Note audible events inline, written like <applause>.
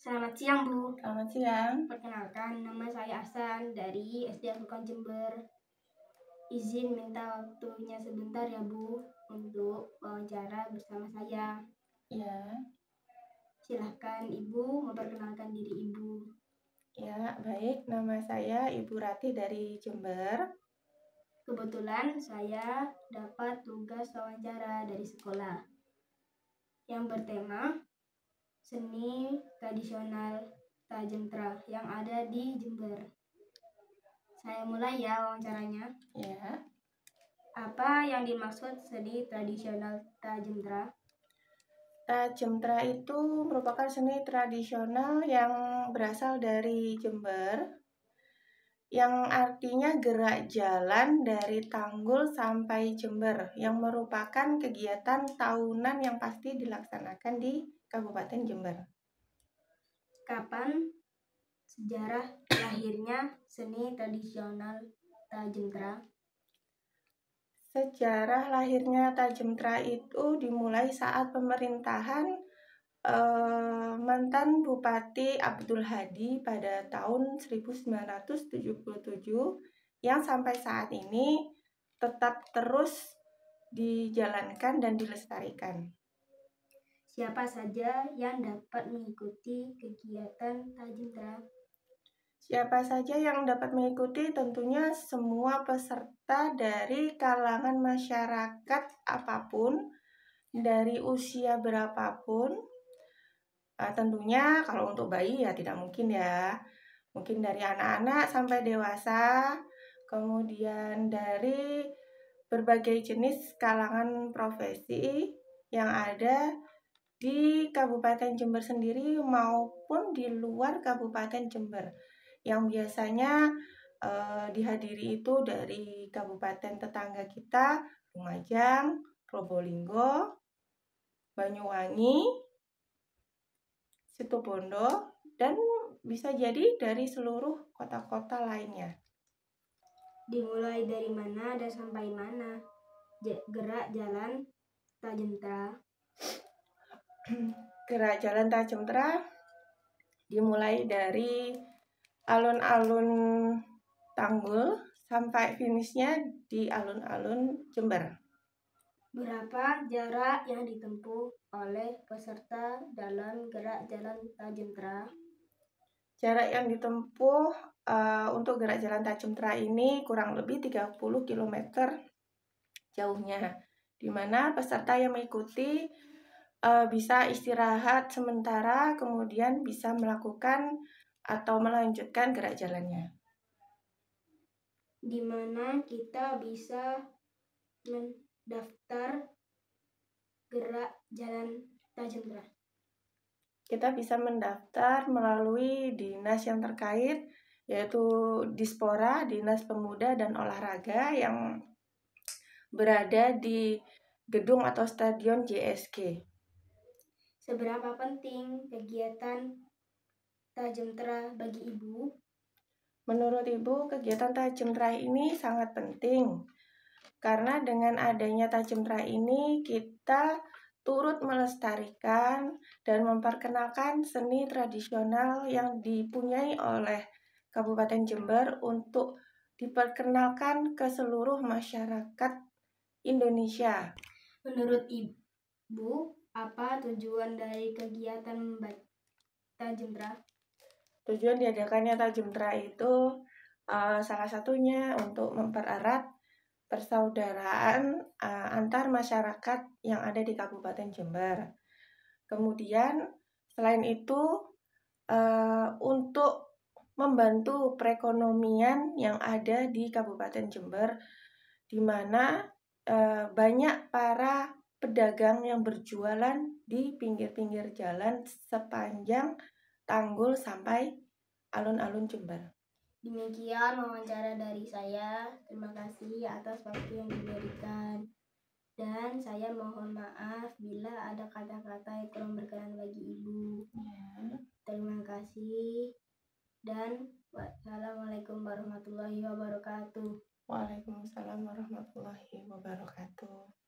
Selamat siang, Bu. Selamat siang. Perkenalkan, nama saya Asan dari SD Asukan Jember. Izin minta waktunya sebentar ya, Bu, untuk wawancara bersama saya. Ya. Silahkan Ibu memperkenalkan diri Ibu. Ya, baik. Nama saya Ibu Rati dari Jember. Kebetulan saya dapat tugas wawancara dari sekolah yang bertema seni tradisional Tajentra yang ada di Jember. Saya mulai ya wawancaranya. Ya. Apa yang dimaksud seni tradisional Tajentra? Tajentra itu merupakan seni tradisional yang berasal dari Jember yang artinya gerak jalan dari Tanggul sampai Jember yang merupakan kegiatan tahunan yang pasti dilaksanakan di Kabupaten Jember. Kapan sejarah lahirnya seni tradisional Tajemtra? Sejarah lahirnya Tajemtra itu dimulai saat pemerintahan eh, mantan Bupati Abdul Hadi pada tahun 1977 yang sampai saat ini tetap terus dijalankan dan dilestarikan siapa saja yang dapat mengikuti kegiatan Tajindra? Siapa saja yang dapat mengikuti tentunya semua peserta dari kalangan masyarakat apapun, ya. dari usia berapapun. Uh, tentunya kalau untuk bayi ya tidak mungkin ya. Mungkin dari anak-anak sampai dewasa, kemudian dari berbagai jenis kalangan profesi yang ada di Kabupaten Jember sendiri maupun di luar Kabupaten Jember yang biasanya eh, dihadiri itu dari kabupaten tetangga kita Lumajang, Probolinggo, Banyuwangi, Situbondo dan bisa jadi dari seluruh kota-kota lainnya. Dimulai dari mana dan sampai mana? gerak jalan tak jentral <clears throat> gerak jalan tajam dimulai dari alun-alun Tanggul sampai finishnya di alun-alun Jember. Berapa jarak yang ditempuh oleh peserta dalam gerak jalan tajam Jarak yang ditempuh uh, untuk gerak jalan tajam ini kurang lebih 30 km jauhnya, di mana peserta yang mengikuti uh, bisa istirahat sementara, kemudian bisa melakukan atau melanjutkan gerak jalannya. Di mana kita bisa mendaftar gerak jalan tajam berat Kita bisa mendaftar melalui dinas yang terkait, yaitu Dispora, Dinas Pemuda dan Olahraga yang berada di gedung atau stadion JSK. Seberapa penting kegiatan tajemtera bagi ibu? Menurut ibu, kegiatan tajemtera ini sangat penting. Karena dengan adanya tajemtera ini, kita turut melestarikan dan memperkenalkan seni tradisional yang dipunyai oleh Kabupaten Jember untuk diperkenalkan ke seluruh masyarakat Indonesia. Menurut Ibu, apa tujuan dari kegiatan membaca jendera? Tujuan diadakannya tajemtra itu uh, salah satunya untuk mempererat persaudaraan uh, antar masyarakat yang ada di Kabupaten Jember. Kemudian selain itu uh, untuk membantu perekonomian yang ada di Kabupaten Jember di mana uh, banyak para pedagang yang berjualan di pinggir-pinggir jalan sepanjang tanggul sampai alun-alun Jember. Demikian wawancara dari saya. Terima kasih atas waktu yang diberikan. Dan saya mohon maaf bila ada kata-kata yang kurang berkenan bagi Ibu. Ya. Terima kasih. Dan wassalamualaikum warahmatullahi wabarakatuh. Waalaikumsalam warahmatullahi wabarakatuh.